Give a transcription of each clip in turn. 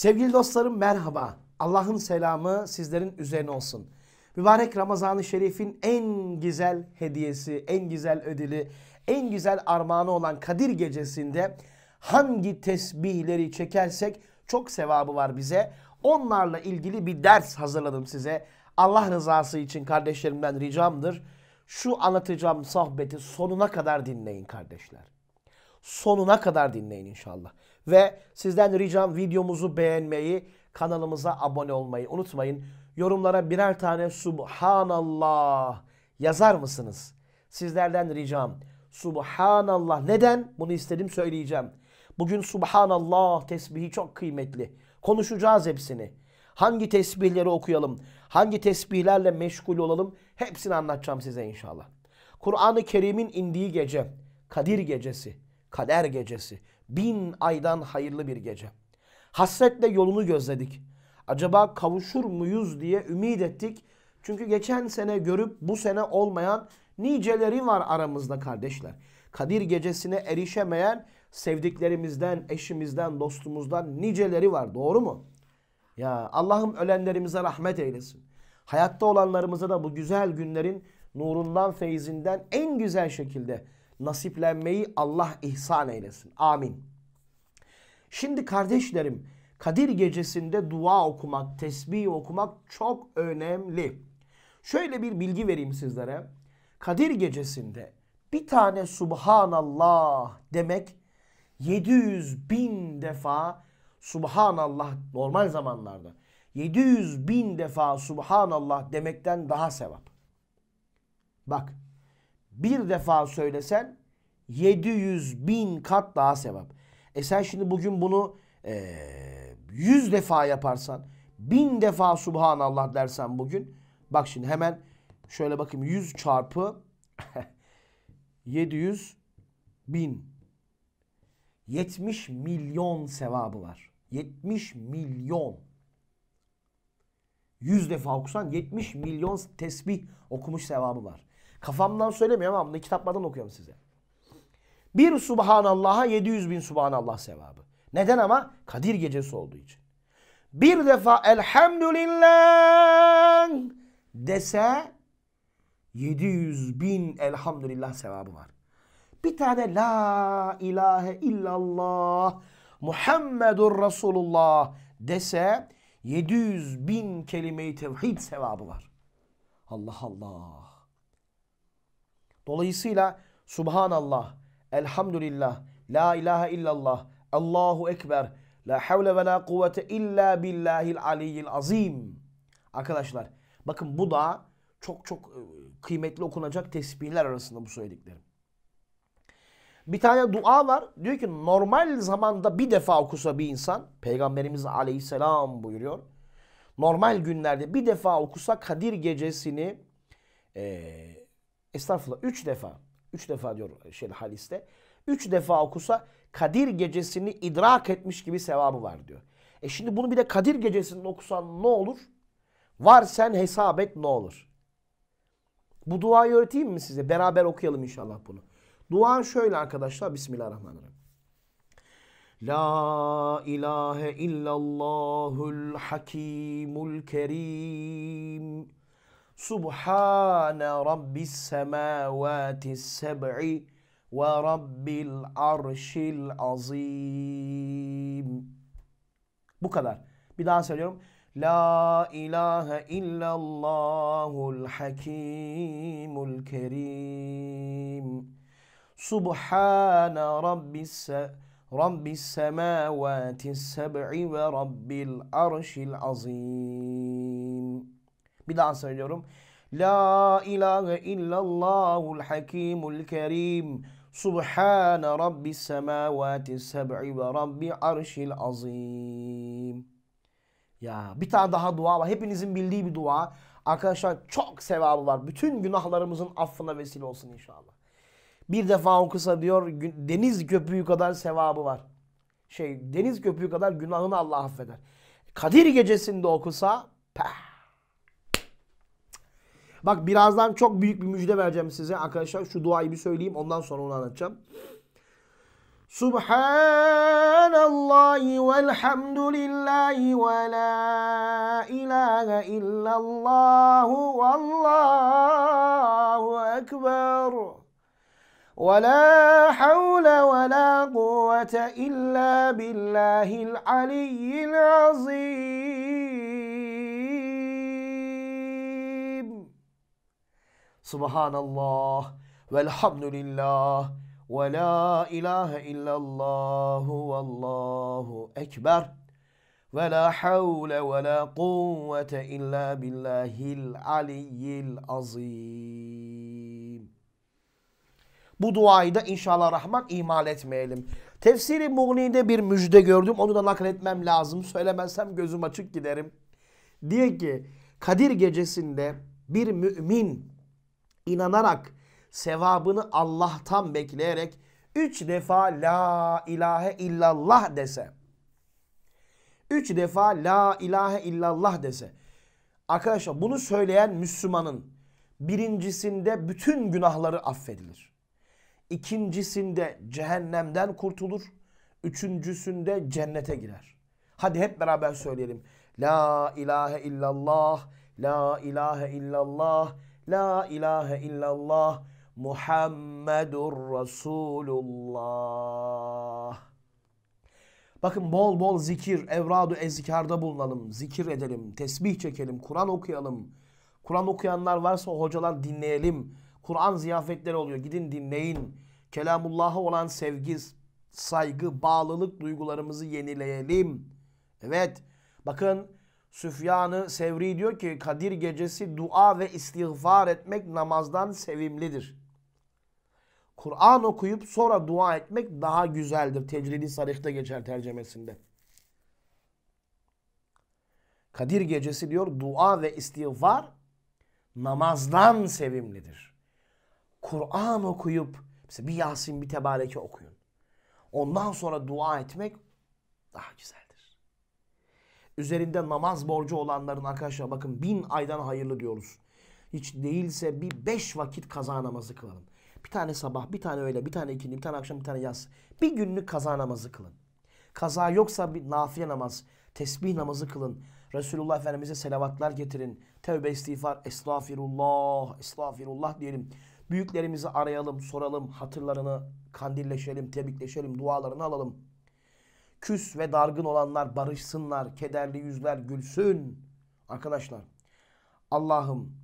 Sevgili dostlarım merhaba. Allah'ın selamı sizlerin üzerine olsun. Mübarek Ramazan-ı Şerif'in en güzel hediyesi, en güzel ödülü, en güzel armağanı olan Kadir Gecesi'nde hangi tesbihleri çekersek çok sevabı var bize. Onlarla ilgili bir ders hazırladım size. Allah rızası için kardeşlerimden ricamdır. Şu anlatacağım sohbeti sonuna kadar dinleyin kardeşler. Sonuna kadar dinleyin inşallah. Ve sizden ricam videomuzu beğenmeyi, kanalımıza abone olmayı unutmayın. Yorumlara birer tane Subhanallah yazar mısınız? Sizlerden ricam Subhanallah. Neden? Bunu istedim söyleyeceğim. Bugün Subhanallah tesbihi çok kıymetli. Konuşacağız hepsini. Hangi tesbihleri okuyalım? Hangi tesbihlerle meşgul olalım? Hepsini anlatacağım size inşallah. Kur'an-ı Kerim'in indiği gece, Kadir gecesi, Kader gecesi, Bin aydan hayırlı bir gece. Hasretle yolunu gözledik. Acaba kavuşur muyuz diye ümit ettik. Çünkü geçen sene görüp bu sene olmayan niceleri var aramızda kardeşler. Kadir gecesine erişemeyen sevdiklerimizden, eşimizden, dostumuzdan niceleri var. Doğru mu? Ya Allah'ım ölenlerimize rahmet eylesin. Hayatta olanlarımıza da bu güzel günlerin nurundan, feyzinden en güzel şekilde nasiplenmeyi Allah ihsan eylesin. Amin. Şimdi kardeşlerim Kadir gecesinde dua okumak, tesbih okumak çok önemli. Şöyle bir bilgi vereyim sizlere. Kadir gecesinde bir tane Subhanallah demek 700 bin defa Subhanallah normal zamanlarda 700 bin defa Subhanallah demekten daha sevap. Bak bir defa söylesen 700 bin kat daha sevap. E sen şimdi bugün bunu e, 100 defa yaparsan, bin defa subhanallah dersen bugün. Bak şimdi hemen şöyle bakayım 100 çarpı 700 bin. 70 milyon sevabı var. 70 milyon. 100 defa okusan 70 milyon tesbih okumuş sevabı var. Kafamdan söylemiyorum ama bunu kitaplardan okuyorum size. Bir subhanallah'a 700 bin subhanallah sevabı. Neden ama? Kadir gecesi olduğu için. Bir defa elhamdülillah dese 700 bin elhamdülillah sevabı var. Bir tane la ilahe illallah Muhammedur Resulullah dese 700 bin kelime-i tevhid sevabı var. Allah Allah. Dolayısıyla Subhanallah, Elhamdülillah, La ilahe illallah, Allahu Ekber, La havle ve la kuvvete illa billahil aliyyil azim. Arkadaşlar bakın bu da çok çok e, kıymetli okunacak tesbihler arasında bu söylediklerim. Bir tane dua var. Diyor ki normal zamanda bir defa okusa bir insan, Peygamberimiz aleyhisselam buyuruyor. Normal günlerde bir defa okusa Kadir gecesini e, estağfurullah üç defa, üç defa diyor şey Haliste, üç defa okusa Kadir gecesini idrak etmiş gibi sevabı var diyor. E şimdi bunu bir de Kadir gecesinde okusan ne olur? Var sen hesap et ne olur? Bu duayı öğreteyim mi size? Beraber okuyalım inşallah bunu. Dua şöyle arkadaşlar. Bismillahirrahmanirrahim. La ilahe illallahül hakimul kerim. سبحان رب السماوات السبع ورب العرش العظيم. Bu kadar. Bir daha söylüyorum. La ilahe illallahul hakimul kerim. Subhana rabbis rabbis semavati seb'i ve rabbil arşil azim. Bir daha söylüyorum. La ilahe illallahul hakimul kerim. Subhan Rabbi semavati seb'i ve rabbi arşil azim. Ya bir tane daha dua var. Hepinizin bildiği bir dua. Arkadaşlar çok sevabı var. Bütün günahlarımızın affına vesile olsun inşallah. Bir defa okusa diyor deniz köpüğü kadar sevabı var. Şey deniz köpüğü kadar günahını Allah affeder. Kadir gecesinde okusa peh. Bak birazdan çok büyük bir müjde vereceğim size. Arkadaşlar şu duayı bir söyleyeyim ondan sonra onu anlatacağım. Subhanallahi velhamdülillahi ve la ilahe illallahu vallahu ekber. ولا حول ولا قوة إلا بالله العلي العظيم Subhanallah velhamdülillah ve la ilahe illallah vallahu ekber ve la havle ve la kuvvete illa billahil aliyyil azim. Bu duayı da inşallah rahmak imal etmeyelim. Tefsiri muğnide bir müjde gördüm. Onu da nakletmem lazım. Söylemezsem gözüm açık giderim. Diye ki Kadir gecesinde bir mümin inanarak, sevabını Allah'tan bekleyerek üç defa la ilahe illallah dese. Üç defa la ilahe illallah dese. Arkadaşlar bunu söyleyen Müslümanın birincisinde bütün günahları affedilir. İkincisinde cehennemden kurtulur. Üçüncüsünde cennete girer. Hadi hep beraber söyleyelim. La ilahe illallah, la ilahe illallah, La ilahe illallah Muhammedur Resulullah. Bakın bol bol zikir, evradu ezikarda bulunalım, zikir edelim, tesbih çekelim, Kur'an okuyalım. Kur'an okuyanlar varsa hocalar dinleyelim. Kur'an ziyafetleri oluyor. Gidin dinleyin. Kelamullah'a olan sevgi, saygı, bağlılık duygularımızı yenileyelim. Evet. Bakın Süfyan-ı Sevri diyor ki Kadir gecesi dua ve istiğfar etmek namazdan sevimlidir. Kur'an okuyup sonra dua etmek daha güzeldir. Tecridi Sarih'te geçer tercemesinde. Kadir gecesi diyor dua ve istiğfar namazdan sevimlidir. Kur'an okuyup mesela bir Yasin bir Tebareke okuyun. Ondan sonra dua etmek daha güzel. Üzerinde namaz borcu olanların arkadaşlar bakın bin aydan hayırlı diyoruz. Hiç değilse bir beş vakit kaza namazı kılalım. Bir tane sabah, bir tane öğle, bir tane ikindi, bir tane akşam, bir tane yaz. Bir günlük kaza namazı kılın. Kaza yoksa bir nafile namaz, tesbih namazı kılın. Resulullah Efendimiz'e selavatlar getirin. Tevbe istiğfar, estağfirullah, estağfirullah diyelim. Büyüklerimizi arayalım, soralım, hatırlarını kandilleşelim, tebrikleşelim, dualarını alalım. Küs ve dargın olanlar barışsınlar, kederli yüzler gülsün. Arkadaşlar Allah'ım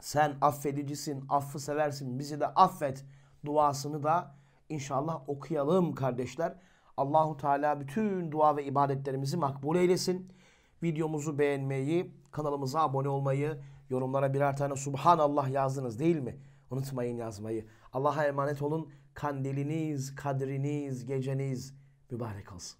sen affedicisin, affı seversin, bizi de affet duasını da inşallah okuyalım kardeşler. Allahu Teala bütün dua ve ibadetlerimizi makbul eylesin. Videomuzu beğenmeyi, kanalımıza abone olmayı, yorumlara birer tane subhanallah yazdınız değil mi? Unutmayın yazmayı. Allah'a emanet olun. Kandiliniz, kadriniz, geceniz, Botanicals.